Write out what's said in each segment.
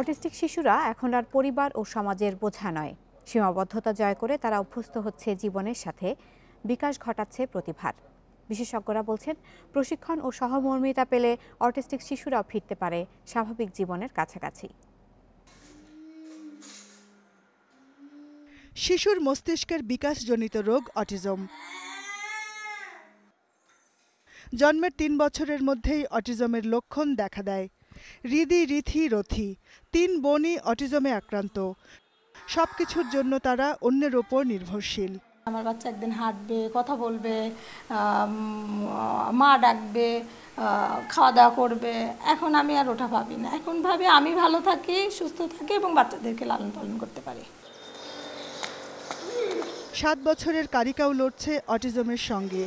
autistic শিশুরা এখন আর পরিবার ও সমাজের বোঝা নয় সীমাবদ্ধতা জয় করে তারা অভ্যস্ত হচ্ছে জীবনের সাথে বিকাশ ঘটাচ্ছে প্রতিভার বিশেষজ্ঞরা বলছেন প্রশিক্ষণ ও সহমর্মিতা পেলে অটিস্টিক শিশুরাও ফিরতে পারে স্বাভাবিক জীবনের কাছাকাছি শিশুর মস্তিষ্কের বিকাশজনিত রোগ অটিজম জন্মের তিন বছরের মধ্যেই অটিজমের লক্ষণ দেখা দেয় রিদি রিথি রথি তিন বোনই অটিজমে আক্রান্ত সব কিছুর জন্য তারা অন্যের ওপর নির্ভরশীল আমার বাচ্চা একদিন হাঁটবে কথা বলবে মা ডাকবে খাওয়া দাওয়া করবে এখন আমি আর ওটা ভাবি না এখন ভাবি আমি ভালো থাকি সুস্থ থাকি এবং বাচ্চাদেরকে লালন পালন করতে পারি সাত বছরের কারিকাও লড়ছে অটিজমের সঙ্গে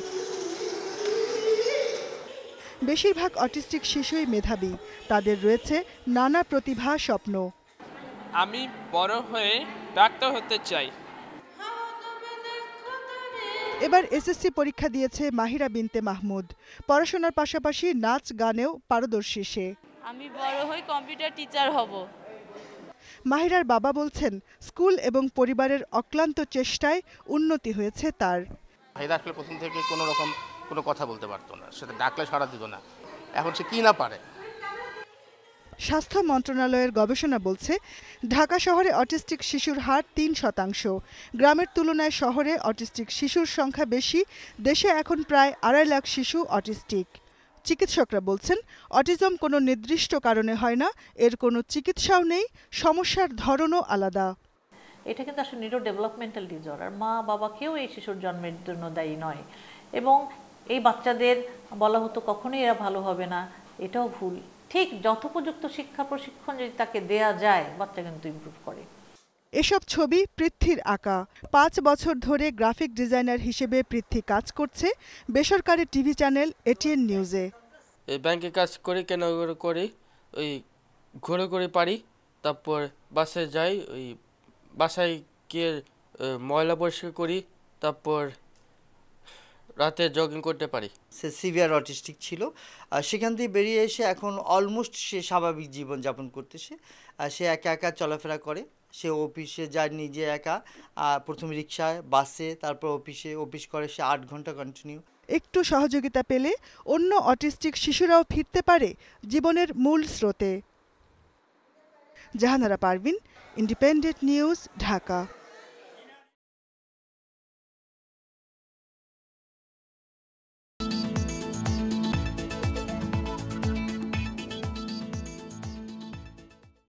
বেশিরভাগ অটিস্টিক শিশুই মেধাবী তাদের রয়েছে নানা প্রতিভা স্বপ্ন আমি বড় হয়ে ডাক্তার হতে চাই এবার এসএসসি পরীক্ষা দিয়েছে মাহিরা বিনতে মাহমুদ পড়াশোনার পাশাপাশি নাচ গানেও পারদর্শী সে আমি বড় হয়ে কম্পিউটার টিচার হব মাহিরার বাবা বলছেন স্কুল এবং পরিবারের অক্লান্ত চেষ্টায় উন্নতি হয়েছে তার মাহিরা আসলে প্রথম থেকে কোনো রকম কোনো কথা বলতে পারতো না সেটা ডাকলে সাড়া দিত না এখন সে কি না পারে স্বাস্থ্য মন্ত্রণালয়ের গবেষণা বলছে ঢাকা শহরে অটিস্টিক শিশুর হার তিন শতাংশ গ্রামের তুলনায় শহরে অটিস্টিক শিশুর সংখ্যা বেশি দেশে এখন প্রায় আড়াই লাখ শিশু অটিস্টিক চিকিৎসকরা বলছেন অটিজম কোনো নির্দিষ্ট কারণে হয় না এর কোনো চিকিৎসাও নেই সমস্যার ধরনও আলাদা এটা কিন্তু আসলে নিউরো ডেভেলপমেন্টাল ডিজর্ডার মা বাবা কেউ এই শিশুর জন্মের জন্য দায়ী নয় এবং এই বাচ্চাদের বলা হতো কখনোই এরা ভালো হবে না এটাও ভুল ঠিক যথোপযুক্ত শিক্ষা প্রশিক্ষণ যদি তাকে দেয়া যায় বাচ্চা কিন্তু ইম্প্রুভ করে এসব ছবি পৃথ্বীর আঁকা পাঁচ বছর ধরে গ্রাফিক ডিজাইনার হিসেবে পৃথ্বী কাজ করছে বেসরকারি টিভি চ্যানেল এটিএন নিউজে এই ব্যাংকে কাজ করি কেন করি ওই ঘুরে ঘুরে পারি তারপর বাসে যাই ওই বাসায় গিয়ে ময়লা পরিষ্কার করি তারপর রাতে জগিং করতে পারি সে সিভিয়ার অটিস্টিক ছিল সেখান থেকে বেরিয়ে এসে এখন অলমোস্ট সে স্বাভাবিক জীবন যাপন করতেছে সে একা একা চলাফেরা করে সে অফিসে যায় নিজে একা প্রথমে রিক্সায় বাসে তারপর অফিসে অফিস করে সে আট ঘন্টা কন্টিনিউ একটু সহযোগিতা পেলে অন্য অটিস্টিক শিশুরাও ফিরতে পারে জীবনের মূল স্রোতে জাহানারা পারভিন ইন্ডিপেন্ডেন্ট নিউজ ঢাকা